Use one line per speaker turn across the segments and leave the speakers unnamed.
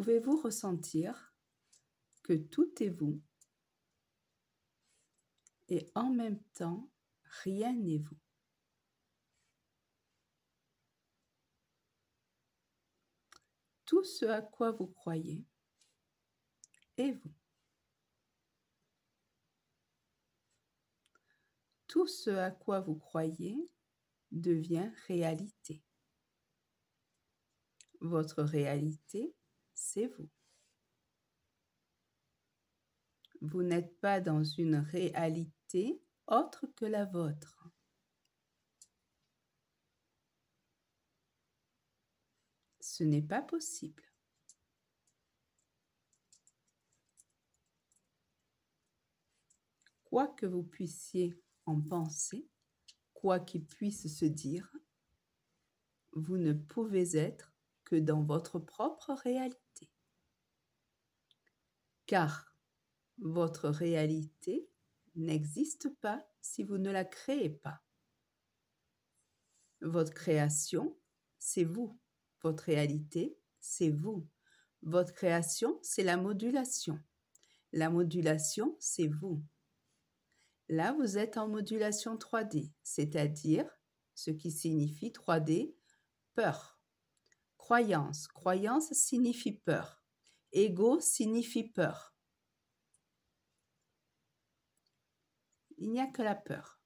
Pouvez-vous ressentir que tout est vous et en même temps, rien n'est vous Tout ce à quoi vous croyez est vous. Tout ce à quoi vous croyez devient réalité. Votre réalité c'est vous. Vous n'êtes pas dans une réalité autre que la vôtre. Ce n'est pas possible. Quoi que vous puissiez en penser, quoi qu'il puisse se dire, vous ne pouvez être que dans votre propre réalité car votre réalité n'existe pas si vous ne la créez pas. Votre création, c'est vous. Votre réalité, c'est vous. Votre création, c'est la modulation. La modulation, c'est vous. Là, vous êtes en modulation 3D, c'est-à-dire ce qui signifie 3D, peur. Croyance. Croyance signifie peur. Ego signifie peur. Il n'y a que la peur.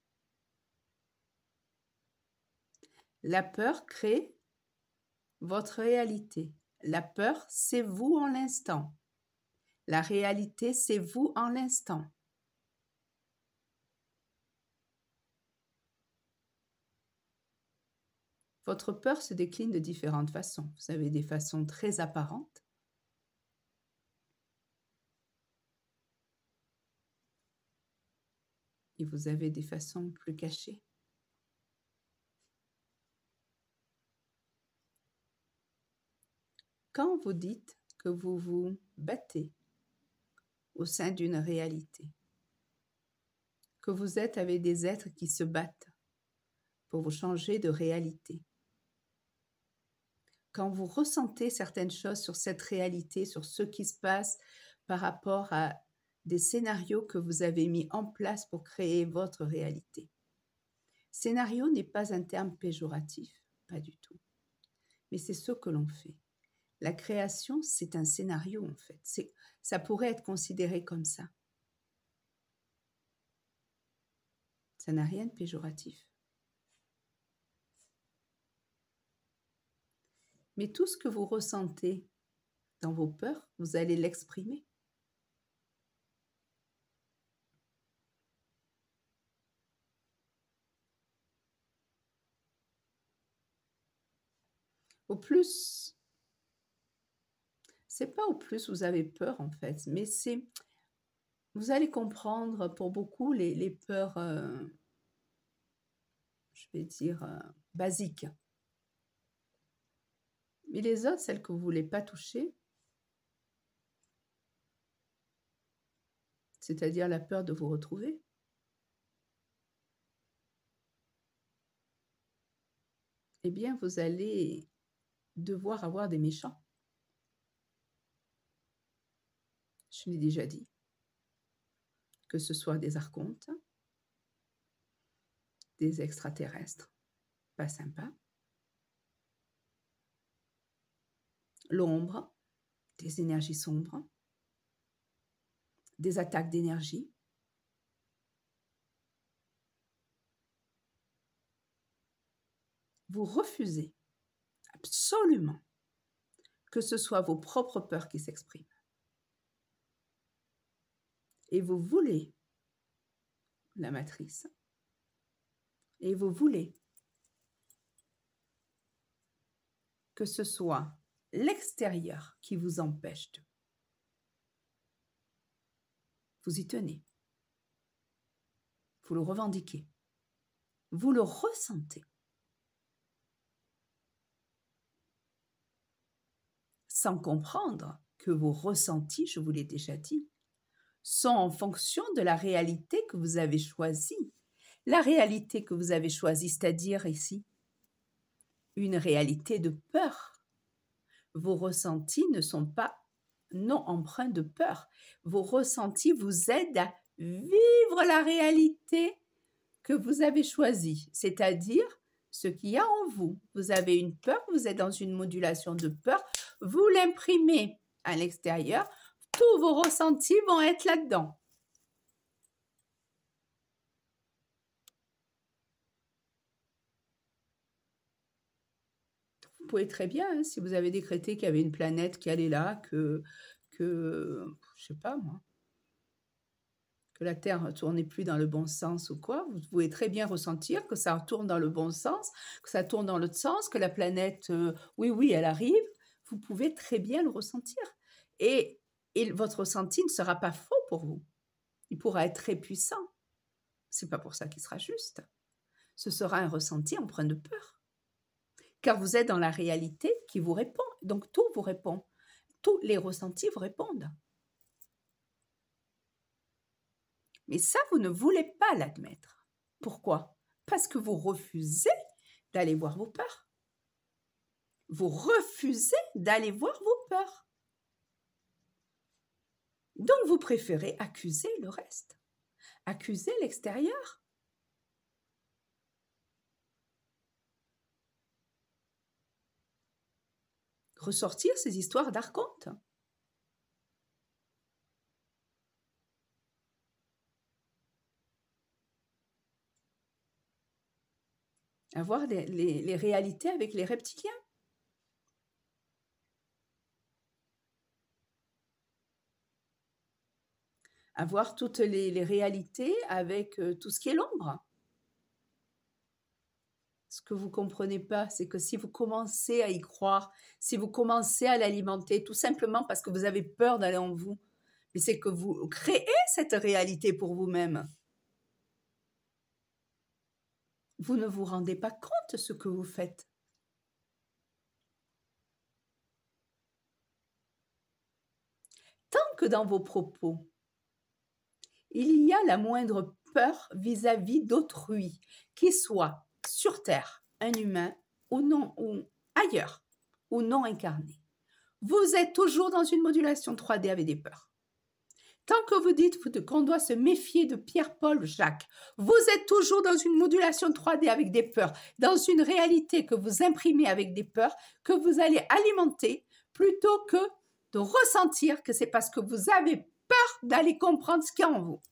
La peur crée votre réalité. La peur, c'est vous en l'instant. La réalité, c'est vous en l'instant. Votre peur se décline de différentes façons. Vous avez des façons très apparentes vous avez des façons plus cachées. Quand vous dites que vous vous battez au sein d'une réalité, que vous êtes avec des êtres qui se battent pour vous changer de réalité, quand vous ressentez certaines choses sur cette réalité, sur ce qui se passe par rapport à des scénarios que vous avez mis en place pour créer votre réalité. Scénario n'est pas un terme péjoratif, pas du tout. Mais c'est ce que l'on fait. La création, c'est un scénario en fait. Ça pourrait être considéré comme ça. Ça n'a rien de péjoratif. Mais tout ce que vous ressentez dans vos peurs, vous allez l'exprimer. au plus. C'est pas au plus, vous avez peur en fait, mais c'est. Vous allez comprendre pour beaucoup les, peurs, euh, je vais dire, euh, basiques. Mais les autres, celles que vous voulez pas toucher, c'est-à-dire la peur de vous retrouver, et eh bien, vous allez devoir avoir des méchants. Je l'ai déjà dit. Que ce soit des archontes, des extraterrestres, pas sympa, l'ombre, des énergies sombres, des attaques d'énergie, vous refusez absolument que ce soit vos propres peurs qui s'expriment. Et vous voulez la matrice. Et vous voulez que ce soit l'extérieur qui vous empêche de. Vous y tenez. Vous le revendiquez. Vous le ressentez. sans comprendre que vos ressentis, je vous l'ai déjà dit, sont en fonction de la réalité que vous avez choisie. La réalité que vous avez choisie, c'est-à-dire ici, une réalité de peur. Vos ressentis ne sont pas non empreints de peur. Vos ressentis vous aident à vivre la réalité que vous avez choisie, c'est-à-dire ce qu'il y a en vous. Vous avez une peur, vous êtes dans une modulation de peur, vous l'imprimez à l'extérieur, tous vos ressentis vont être là-dedans. Vous pouvez très bien, hein, si vous avez décrété qu'il y avait une planète qui allait là, que, que je sais pas moi, que la Terre ne tournait plus dans le bon sens ou quoi, vous pouvez très bien ressentir que ça tourne dans le bon sens, que ça tourne dans l'autre sens, que la planète, euh, oui, oui, elle arrive, vous pouvez très bien le ressentir. Et, votre ressenti ne sera pas faux pour vous. Il pourra être très puissant. C'est pas pour ça qu'il sera juste. Ce sera un ressenti empreint de peur. Car vous êtes dans la réalité qui vous répond. Donc tout vous répond. Tous les ressentis vous répondent. Mais ça, vous ne voulez pas l'admettre. Pourquoi Parce que vous refusez d'aller voir vos peurs vous refusez d'aller voir vos peurs. Donc vous préférez accuser le reste, accuser l'extérieur. Ressortir ces histoires d'archonte. Avoir les, les réalités avec les reptiliens. Avoir toutes les, réalités avec euh, tout ce qui est l'ombre. Ce que vous comprenez pas, c'est que si vous commencez à y croire, si vous commencez à l'alimenter, tout simplement parce que vous avez peur d'aller en vous, mais c'est que vous créez cette réalité pour vous-même. Vous ne vous rendez pas compte de ce que vous faites. Tant que dans vos propos, il y a la moindre peur vis-à-vis d'autrui, qu'il soit sur Terre, un humain, ou non, ou ailleurs, ou non incarné. Vous êtes toujours dans une modulation 3D avec des peurs. Tant que vous dites qu'on doit se méfier de Pierre-Paul Jacques, vous êtes toujours dans une modulation 3D avec des peurs, dans une réalité que vous imprimez avec des peurs, que vous allez alimenter, plutôt que de ressentir que c'est parce que vous avez peur d'aller comprendre ce qu'il y a en vous.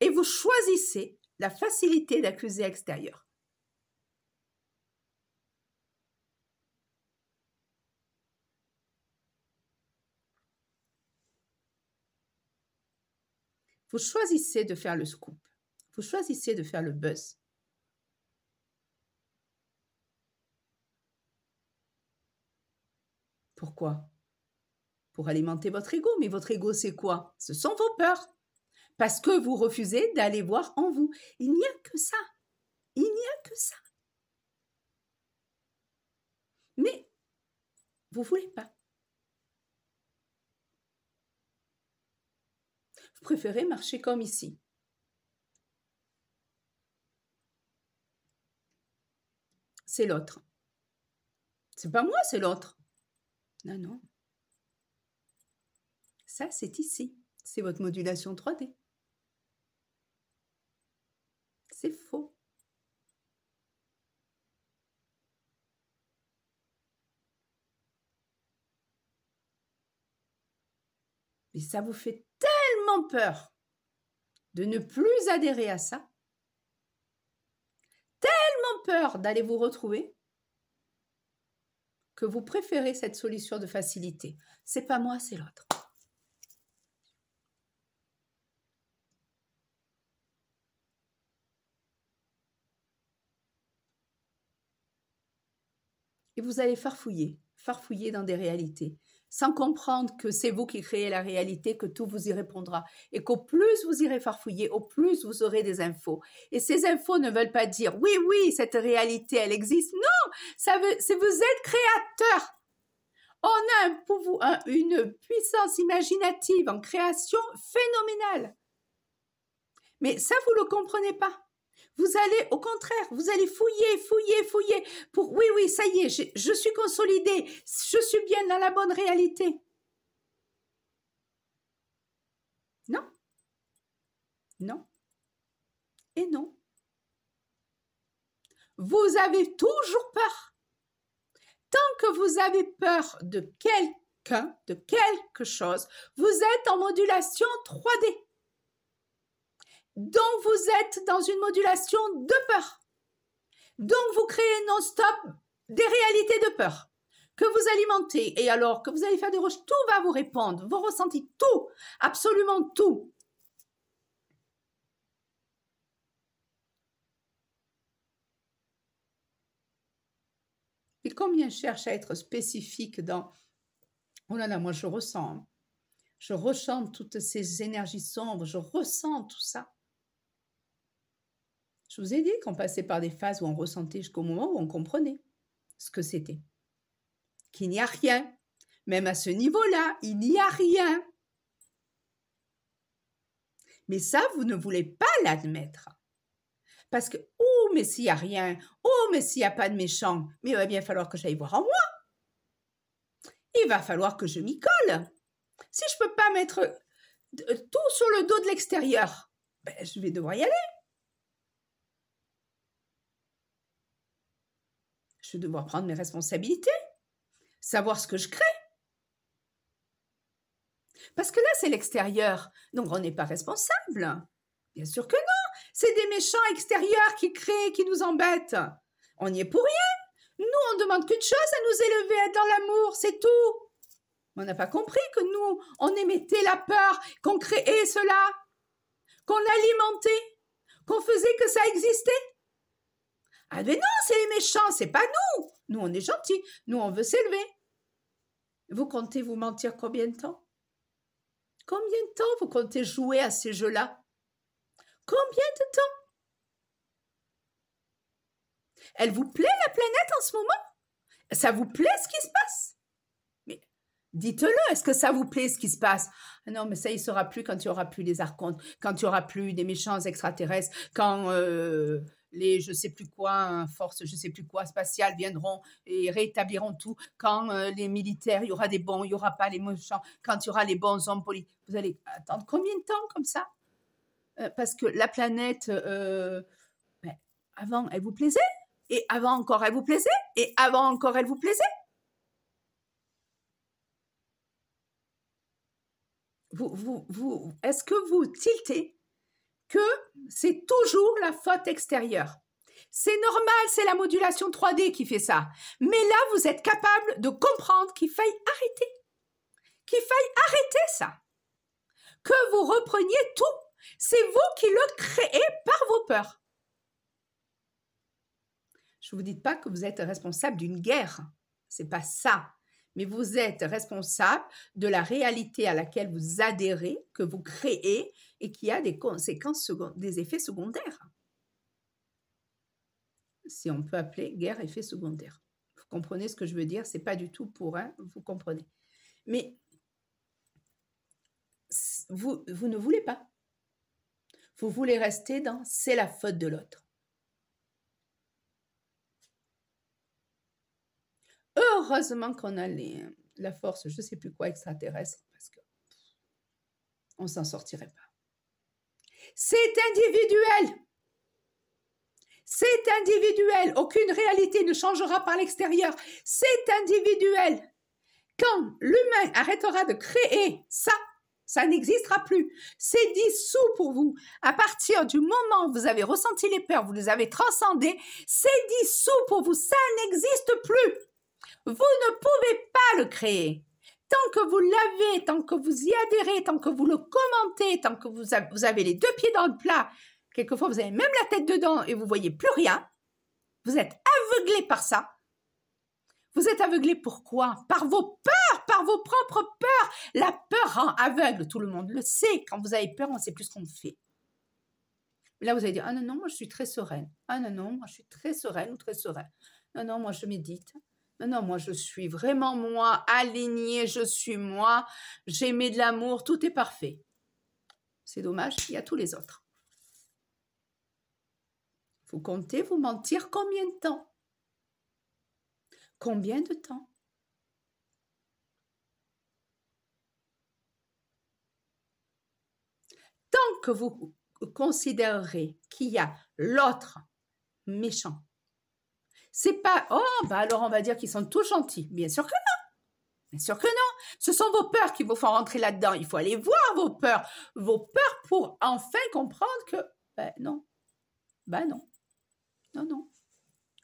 Et vous choisissez la facilité d'accuser extérieur. Vous choisissez de faire le scoop. Vous choisissez de faire le buzz. Pourquoi pour alimenter votre ego. Mais votre ego, c'est quoi Ce sont vos peurs. Parce que vous refusez d'aller voir en vous. Il n'y a que ça. Il n'y a que ça. Mais vous ne voulez pas. Vous préférez marcher comme ici. C'est l'autre. C'est pas moi, c'est l'autre. Non, non. Ça, c'est ici. C'est votre modulation 3D. C'est faux. Mais ça vous fait tellement peur de ne plus adhérer à ça, tellement peur d'aller vous retrouver, que vous préférez cette solution de facilité. C'est pas moi, c'est l'autre. et vous allez farfouiller, farfouiller dans des réalités, sans comprendre que c'est vous qui créez la réalité, que tout vous y répondra, et qu'au plus vous irez farfouiller, au plus vous aurez des infos. Et ces infos ne veulent pas dire oui, oui, cette réalité, elle existe. Non, ça veut, c'est vous êtes créateur. On a un vous une puissance imaginative en création phénoménale. Mais ça, vous ne le comprenez pas. Vous allez, au contraire, vous allez fouiller, fouiller, fouiller pour, oui, oui, ça y est, je, suis consolidée, je suis bien dans la bonne réalité. Non. Non. Et non. Vous avez toujours peur. Tant que vous avez peur de quelqu'un, de quelque chose, vous êtes en modulation 3D. Donc vous êtes dans une modulation de peur. Donc vous créez non-stop des réalités de peur que vous alimentez et alors que vous allez faire des roches, tout va vous répondre, vous ressentez tout, absolument tout. Et combien je cherche à être spécifique dans... Oh là là, moi je ressens. Hein. Je ressens toutes ces énergies sombres, je ressens tout ça. Je vous ai dit qu'on passait par des phases où on ressentait jusqu'au moment où on comprenait ce que c'était. Qu'il n'y a rien. Même à ce niveau-là, il n'y a rien. Mais ça, vous ne voulez pas l'admettre. Parce que, oh, mais s'il n'y a rien, oh, mais s'il n'y a pas de méchant, mais il va bien falloir que j'aille voir en moi. Il va falloir que je m'y colle. Si je ne peux pas mettre euh, tout sur le dos de l'extérieur, ben, je vais devoir y aller. je devoir prendre mes responsabilités, savoir ce que je crée. Parce que là, c'est l'extérieur, donc on n'est pas responsable. Bien sûr que non, c'est des méchants extérieurs qui créent, qui nous embêtent. On n'y est pour rien. Nous, on ne demande qu'une chose, à nous élever, être dans l'amour, c'est tout. on n'a pas compris que nous, on émettait la peur, qu'on créait cela, qu'on alimentait, qu'on faisait que ça existait. Ah mais non, c'est les méchants, c'est pas nous. Nous, on est gentils, nous, on veut s'élever. Vous comptez vous mentir combien de temps Combien de temps vous comptez jouer à ces jeux-là Combien de temps Elle vous plaît la planète en ce moment Ça vous plaît ce qui se passe Mais dites-le, est-ce que ça vous plaît ce qui se passe Non, mais ça, il ne sera plus quand il n'y aura plus les archontes, quand il n'y aura plus des méchants extraterrestres, quand... Euh, les je sais plus quoi, hein, forces, je sais plus quoi spatiales viendront et rétabliront tout. Quand euh, les militaires, il y aura des bons, il y aura pas les méchants. Quand il y aura les bons hommes politiques, vous allez attendre combien de temps comme ça euh, Parce que la planète, euh, ben, avant elle vous plaisait, et avant encore elle vous plaisait, et avant encore elle vous plaisait. Vous, vous, est-ce que vous tiltez c'est toujours la faute extérieure. C'est normal, c'est la modulation 3D qui fait ça. Mais là, vous êtes capable de comprendre qu'il faille arrêter. Qu'il faille arrêter ça. Que vous repreniez tout. C'est vous qui le créez par vos peurs. Je ne vous dis pas que vous êtes responsable d'une guerre. C'est pas ça. Mais vous êtes responsable de la réalité à laquelle vous adhérez, que vous créez et qui a des conséquences des effets secondaires. Si on peut appeler guerre effet secondaire. Vous comprenez ce que je veux dire, c'est pas du tout pour, un, vous comprenez. Mais vous, vous ne voulez pas. Vous voulez rester dans c'est la faute de l'autre. Heureusement qu'on a la force, je ne sais plus quoi, extraterrestre, parce qu'on on s'en sortirait pas. C'est individuel. C'est individuel. Aucune réalité ne changera par l'extérieur. C'est individuel. Quand l'humain arrêtera de créer ça, ça n'existera plus. C'est dissous pour vous. À partir du moment où vous avez ressenti les peurs, vous les avez transcendées, c'est dissous pour vous. Ça n'existe plus. Vous ne pouvez pas le créer tant que vous l'avez, tant que vous y adhérez, tant que vous le commentez, tant que vous, avez les deux pieds dans le plat, quelquefois vous avez même la tête dedans et vous voyez plus rien, vous êtes aveuglé par ça. Vous êtes aveuglé pourquoi Par vos peurs, par vos propres peurs. La peur rend aveugle, tout le monde le sait. Quand vous avez peur, on ne sait plus ce qu'on fait. Là, vous allez dire, ah non, non, moi je suis très sereine. Ah non, non, moi je suis très sereine ou très sereine. Non, non, moi je médite. Ah non, moi, je suis vraiment moi, alignée, je suis moi, j'aimais de l'amour, tout est parfait. C'est dommage, il y a tous les autres. Vous comptez vous mentir combien de temps Combien de temps Tant que vous considérez qu'il y a l'autre méchant, c'est pas, oh, bah, alors on va dire qu'ils sont tous gentils. Bien sûr que non. Bien sûr que non. Ce sont vos peurs qui vous font rentrer là-dedans. Il faut aller voir vos peurs, vos peurs pour enfin comprendre que, ben non, ben non, non, non.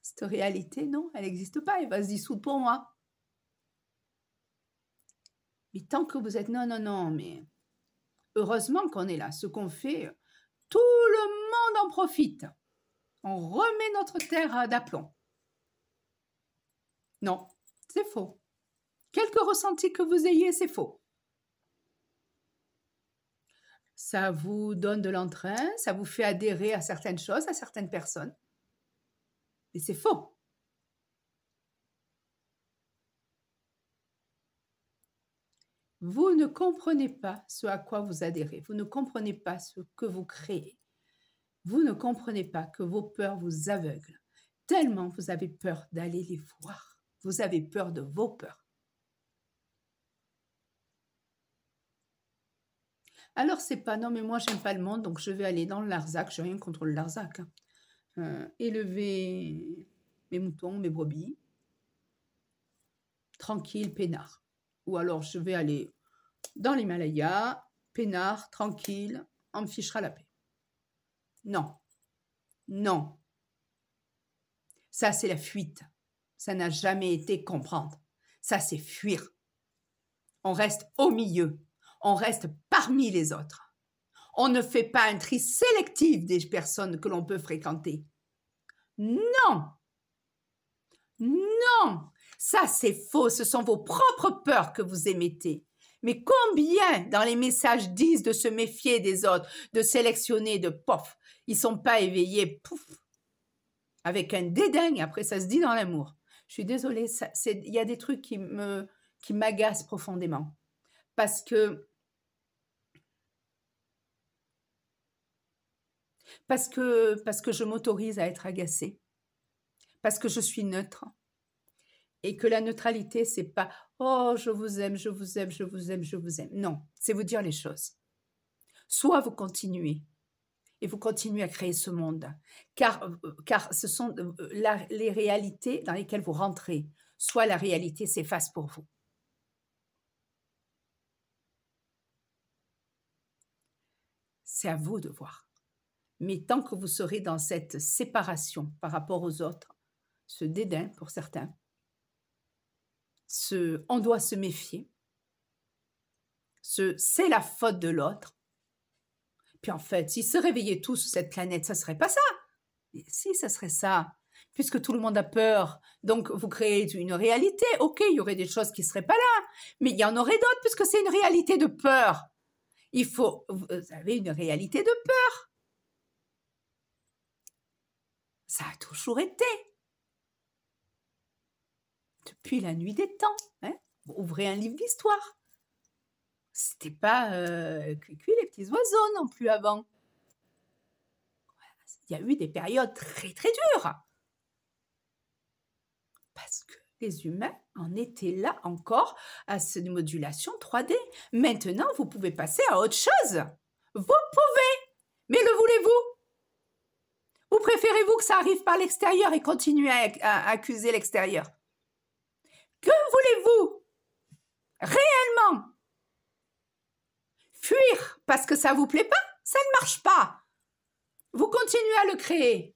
Cette réalité, non, elle n'existe pas. Elle va se dissoudre pour moi. Mais tant que vous êtes, non, non, non, mais heureusement qu'on est là. Ce qu'on fait, tout le monde en profite. On remet notre terre d'aplomb. Non, c'est faux. Quelque ressenti que vous ayez, c'est faux. Ça vous donne de l'entrain, ça vous fait adhérer à certaines choses, à certaines personnes. Mais c'est faux. Vous ne comprenez pas ce à quoi vous adhérez. Vous ne comprenez pas ce que vous créez. Vous ne comprenez pas que vos peurs vous aveuglent. Tellement vous avez peur d'aller les voir. Vous avez peur de vos peurs. Alors, c'est pas non, mais moi, j'aime pas le monde, donc je vais aller dans le Larzac. Je n'ai rien contre le Larzac. Hein. Euh, élever mes moutons, mes brebis. Tranquille, peinard. Ou alors, je vais aller dans l'Himalaya, peinard, tranquille, on me fichera la paix. Non. Non. Ça, c'est la fuite ça n'a jamais été comprendre. Ça, c'est fuir. On reste au milieu. On reste parmi les autres. On ne fait pas un tri sélectif des personnes que l'on peut fréquenter. Non. Non. Ça, c'est faux. Ce sont vos propres peurs que vous émettez. Mais combien dans les messages disent de se méfier des autres, de sélectionner, de pof, ils sont pas éveillés, pouf, avec un dédain. Après, ça se dit dans l'amour. Je suis désolée, il y a des trucs qui me qui m'agacent profondément parce que parce que parce que je m'autorise à être agacée, parce que je suis neutre et que la neutralité c'est pas oh je vous aime, je vous aime, je vous aime, je vous aime. Non, c'est vous dire les choses. Soit vous continuez et vous continuez à créer ce monde. Car, euh, euh, car ce sont euh, les réalités dans lesquelles vous rentrez. Soit la réalité s'efface pour vous. C'est à vous de voir. Mais tant que vous serez dans cette séparation par rapport aux autres, ce dédain pour certains, ce on doit se méfier, ce c'est la faute de l'autre, puis en fait, s'ils se réveillaient tous sur cette planète, ça serait pas ça. si, ça serait ça. Puisque tout le monde a peur, donc vous créez une réalité. Ok, il y aurait des choses qui seraient pas là, mais il y en aurait d'autres puisque c'est une réalité de peur. Il faut, vous avez une réalité de peur. Ça a toujours été. Depuis la nuit des temps. Hein? Ouvrez un livre d'histoire. C'était pas euh, les petits oiseaux non plus avant. Il y a eu des périodes très très dures. Parce que les humains en étaient là encore à cette modulation 3D. Maintenant, vous pouvez passer à autre chose. Vous pouvez, mais le voulez-vous Ou préférez-vous que ça arrive par l'extérieur et continuer à, accuser l'extérieur Que voulez-vous Réellement Fuir parce que ça vous plaît pas, ça ne marche pas. Vous continuez à le créer.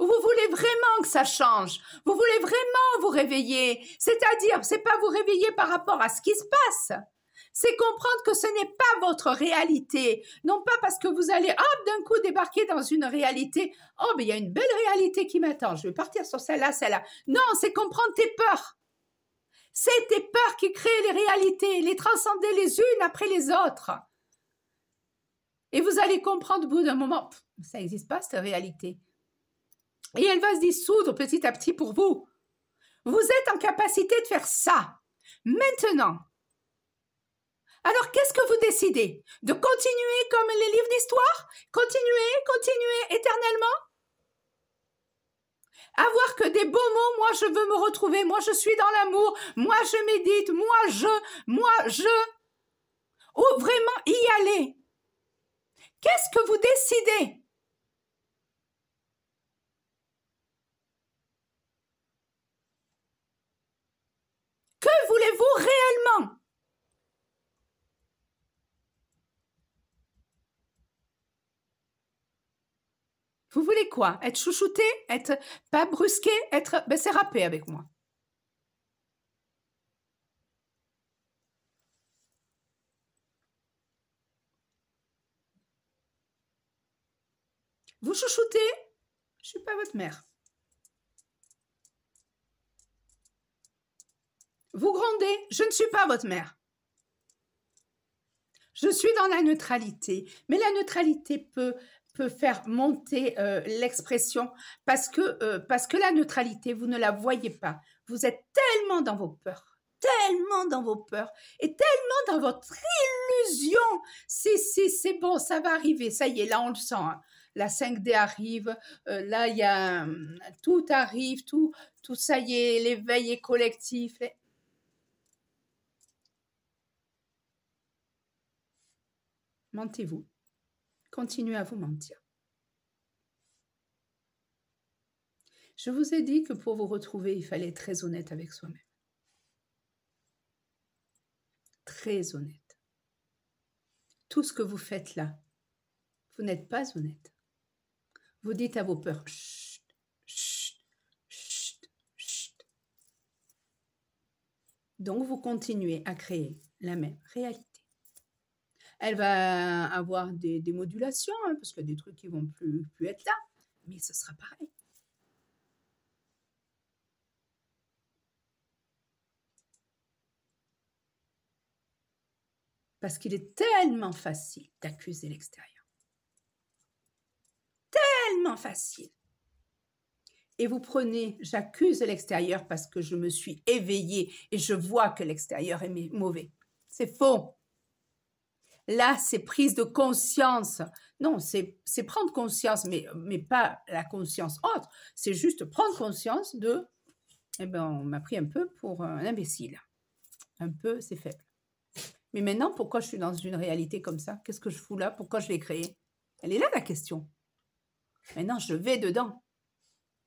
Vous voulez vraiment que ça change. Vous voulez vraiment vous réveiller. C'est-à-dire, c'est pas vous réveiller par rapport à ce qui se passe. C'est comprendre que ce n'est pas votre réalité. Non pas parce que vous allez, hop, d'un coup débarquer dans une réalité. Oh, mais il y a une belle réalité qui m'attend. Je vais partir sur celle-là, celle-là. Non, c'est comprendre tes peurs. C'est tes peurs qui créent les réalités, les transcender les unes après les autres. Et vous allez comprendre au bout d'un moment, ça n'existe pas cette réalité. Et elle va se dissoudre petit à petit pour vous. Vous êtes en capacité de faire ça. Maintenant, alors qu'est-ce que vous décidez De continuer comme les livres d'histoire Continuer, continuer éternellement avoir que des beaux mots, moi je veux me retrouver, moi je suis dans l'amour, moi je médite, moi je, moi je. Ou oh, vraiment y aller. Qu'est-ce que vous décidez Vous voulez quoi Être chouchouté Être pas brusqué Être... Ben, c'est râpé avec moi. Vous chouchoutez Je suis pas votre mère. Vous grondez Je ne suis pas votre mère. Je suis dans la neutralité. Mais la neutralité peut peut faire monter euh, l'expression parce que euh, parce que la neutralité vous ne la voyez pas. Vous êtes tellement dans vos peurs, tellement dans vos peurs et tellement dans votre illusion. C'est c'est bon, ça va arriver. Ça y est, là on le sent. Hein. La 5D arrive, euh, là il y a hum, tout arrive, tout tout ça y est, l'éveil est collectif. montez Mentez-vous continuez à vous mentir. Je vous ai dit que pour vous retrouver, il fallait être très honnête avec soi-même. Très honnête. Tout ce que vous faites là, vous n'êtes pas honnête. Vous dites à vos peurs, chut, chut, chut, chut. Donc vous continuez à créer la même réalité. Elle va avoir des, modulations, hein, parce qu'il y a des trucs qui vont plus, plus être là, mais ce sera pareil. Parce qu'il est tellement facile d'accuser l'extérieur. Tellement facile. Et vous prenez, j'accuse l'extérieur parce que je me suis éveillée et je vois que l'extérieur est mauvais. C'est faux. Là, c'est prise de conscience. Non, c'est prendre conscience, mais, mais pas la conscience autre. C'est juste prendre conscience de, eh bien, on m'a pris un peu pour un imbécile. Un peu, c'est faible. Mais maintenant, pourquoi je suis dans une réalité comme ça Qu'est-ce que je fous là Pourquoi je l'ai créée Elle est là la question. Maintenant, je vais dedans.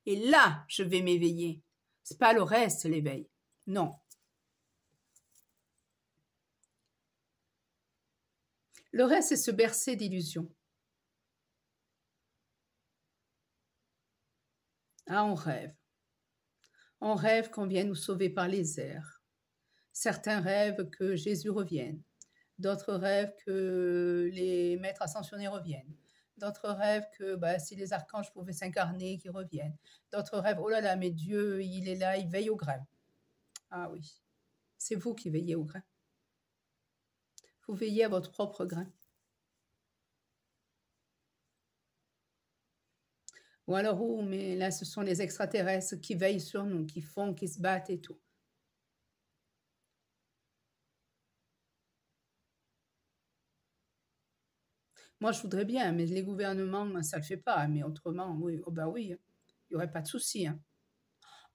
Et là, je vais m'éveiller. C'est pas le reste, l'éveil. Non, Le reste, c'est se bercer d'illusions. Ah, on rêve. On rêve qu'on vienne nous sauver par les airs. Certains rêvent que Jésus revienne. D'autres rêvent que les maîtres ascensionnés reviennent. D'autres rêvent que bah, si les archanges pouvaient s'incarner, qu'ils reviennent. D'autres rêvent, oh là là, mais Dieu, il est là, il veille au grain. Ah oui, c'est vous qui veillez au grain. Vous veillez à votre propre grain. Ou alors, où oh, mais là, ce sont les extraterrestres qui veillent sur nous, qui font, qui se battent et tout. Moi, je voudrais bien, mais les gouvernements, hein, ça ne le fait pas. Mais autrement, oui, oh, bah oui, hein. il n'y aurait pas de souci. Hein.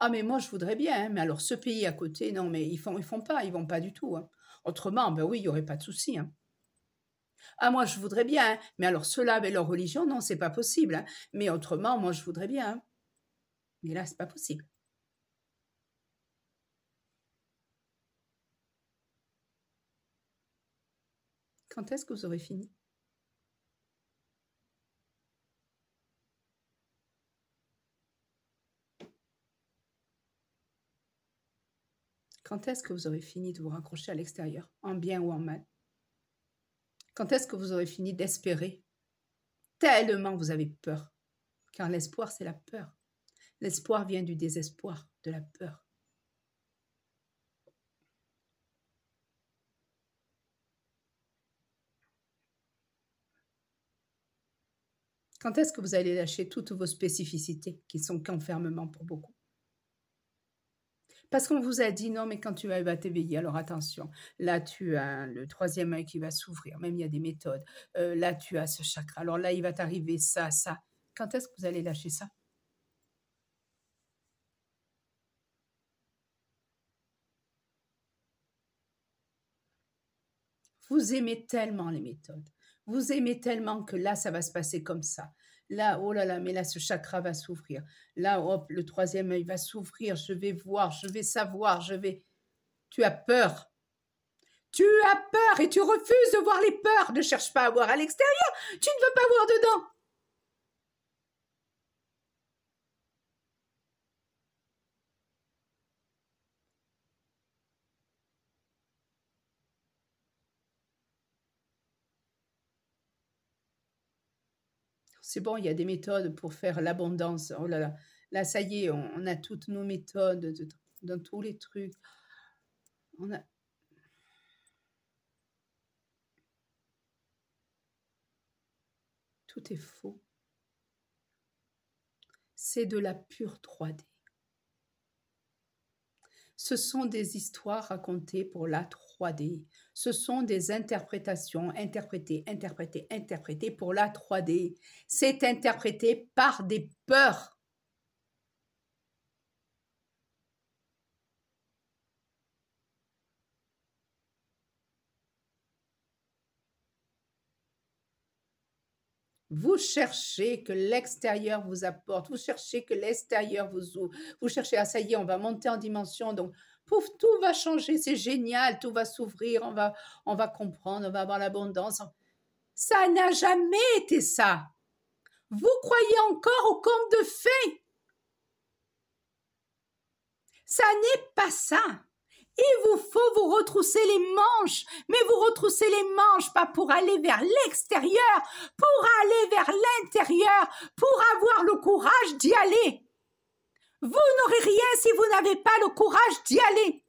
Ah, mais moi, je voudrais bien, mais alors ce pays à côté, non, mais ils ne font, ils font pas, ils vont pas du tout. Autrement, ben oui, il n'y aurait pas de souci. Hein. Ah, moi, je voudrais bien, hein. mais alors cela là leur religion, non, c'est pas possible. Hein. Mais autrement, moi, je voudrais bien. Mais là, c'est pas possible. Quand est-ce que vous aurez fini Quand est-ce que vous aurez fini de vous raccrocher à l'extérieur, en bien ou en mal Quand est-ce que vous aurez fini d'espérer Tellement vous avez peur. Car l'espoir, c'est la peur. L'espoir vient du désespoir, de la peur. Quand est-ce que vous allez lâcher toutes vos spécificités, qui sont qu'enfermement pour beaucoup parce qu'on vous a dit non, mais quand tu vas t'éveiller, alors attention, là tu as le troisième œil qui va s'ouvrir, même il y a des méthodes. Euh, là tu as ce chakra, alors là il va t'arriver ça, ça. Quand est-ce que vous allez lâcher ça Vous aimez tellement les méthodes. Vous aimez tellement que là, ça va se passer comme ça. Là, oh là là, mais là, ce chakra va s'ouvrir. Là, hop, le troisième œil va s'ouvrir. Je vais voir, je vais savoir, je vais. Tu as peur. Tu as peur et tu refuses de voir les peurs. Ne cherche pas à voir à l'extérieur. Tu ne veux pas voir dedans. c'est bon, il y a des méthodes pour faire l'abondance. Oh là là, là, ça y est, on, a toutes nos méthodes dans tous les trucs. On a... Tout est faux. C'est de la pure 3D. Ce sont des histoires racontées pour la 3D. Ce sont des interprétations interprétées, interprétées, interprétées pour la 3D. C'est interprété par des peurs Vous cherchez que l'extérieur vous apporte, vous cherchez que l'extérieur vous ouvre, vous cherchez, ah ça y est, on va monter en dimension, donc pouf, tout va changer, c'est génial, tout va s'ouvrir, on va, on va comprendre, on va avoir l'abondance. Ça n'a jamais été ça. Vous croyez encore au conte de fées. Ça n'est pas ça. Il vous faut vous retrousser les manches, mais vous retroussez les manches pas pour aller vers l'extérieur, pour aller vers l'intérieur, pour avoir le courage d'y aller. Vous n'aurez rien si vous n'avez pas le courage d'y aller.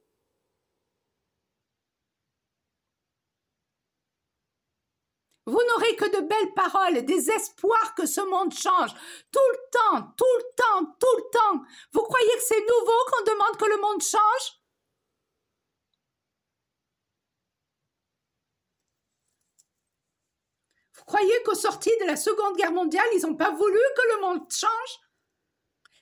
Vous n'aurez que de belles paroles, des espoirs que ce monde change. Tout le temps, tout le temps, tout le temps. Vous croyez que c'est nouveau qu'on demande que le monde change croyez qu'au sorti de la Seconde Guerre mondiale, ils n'ont pas voulu que le monde change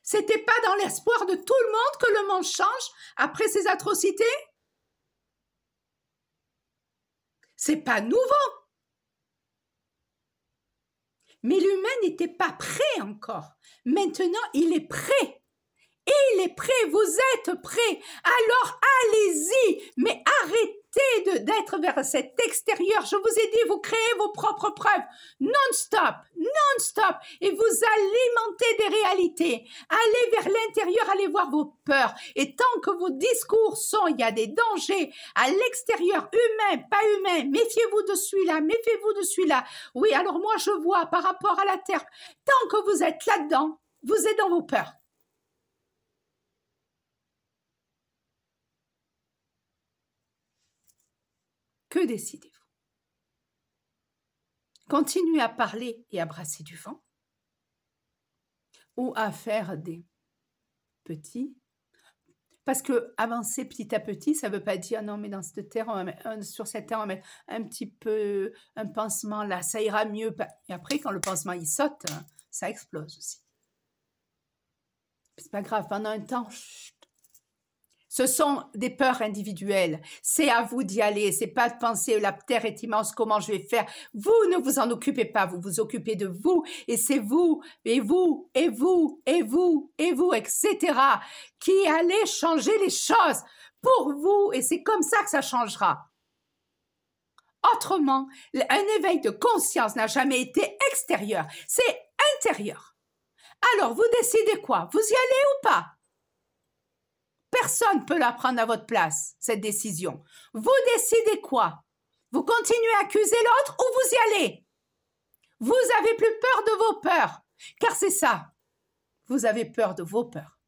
C'était pas dans l'espoir de tout le monde que le monde change après ces atrocités C'est pas nouveau. Mais l'humain n'était pas prêt encore. Maintenant, il est prêt. Il est prêt, vous êtes prêt. Alors allez-y, mais arrêtez d'être vers cet extérieur. Je vous ai dit, vous créez vos propres preuves non-stop, non-stop, et vous alimentez des réalités. Allez vers l'intérieur, allez voir vos peurs. Et tant que vos discours sont, il y a des dangers à l'extérieur, humain, pas humain, méfiez-vous de celui-là, méfiez-vous de celui-là. Oui, alors moi je vois par rapport à la Terre, tant que vous êtes là-dedans, vous êtes dans vos peurs. Que décidez-vous Continuez à parler et à brasser du vent ou à faire des petits parce que avancer petit à petit, ça ne veut pas dire non, mais dans cette terre, sur cette terre, on va mettre un petit peu un pansement là, ça ira mieux. Et après, quand le pansement il saute, hein, ça explose aussi. C'est pas grave. Pendant un temps, ce sont des peurs individuelles. C'est à vous d'y aller. C'est pas de penser la terre est immense, comment je vais faire. Vous ne vous en occupez pas. Vous vous occupez de vous et c'est vous et vous et vous et vous et vous etc. qui allez changer les choses pour vous et c'est comme ça que ça changera. Autrement, un éveil de conscience n'a jamais été extérieur. C'est intérieur. Alors vous décidez quoi Vous y allez ou pas Personne ne peut la prendre à votre place, cette décision. Vous décidez quoi Vous continuez à accuser l'autre ou vous y allez Vous avez plus peur de vos peurs, car c'est ça. Vous avez peur de vos peurs.